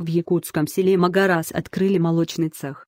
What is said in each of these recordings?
В якутском селе Магарас открыли молочный цех.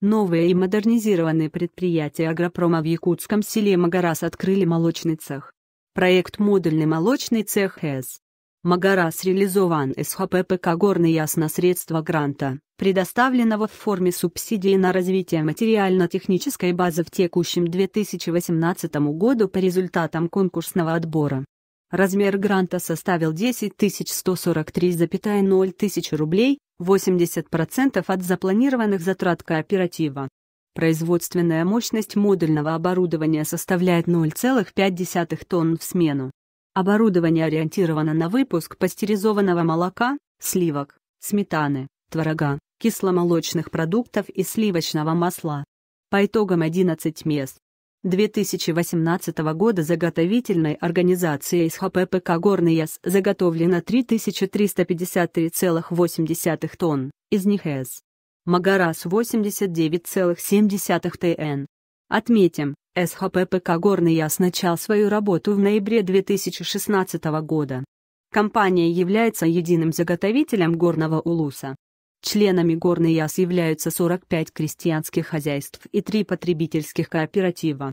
Новые и модернизированные предприятия агропрома в якутском селе Магарас открыли молочный цех. Проект «Модульный молочный цех С. Магарас реализован СХППК «Горный ясно» средства гранта, предоставленного в форме субсидии на развитие материально-технической базы в текущем 2018 году по результатам конкурсного отбора. Размер гранта составил 10 143,0 тысяч рублей, 80% от запланированных затрат кооператива. Производственная мощность модульного оборудования составляет 0,5 тонн в смену. Оборудование ориентировано на выпуск пастеризованного молока, сливок, сметаны, творога, кисломолочных продуктов и сливочного масла. По итогам 11 мест 2018 года заготовительной организацией СХППК «Горный ЯС» заготовлено 3353,8 тонн, из них С. Магарас 89,7 тн. Отметим, СХППК «Горный Яс» начал свою работу в ноябре 2016 года. Компания является единым заготовителем горного улуса. Членами «Горный Яс» являются 45 крестьянских хозяйств и 3 потребительских кооператива.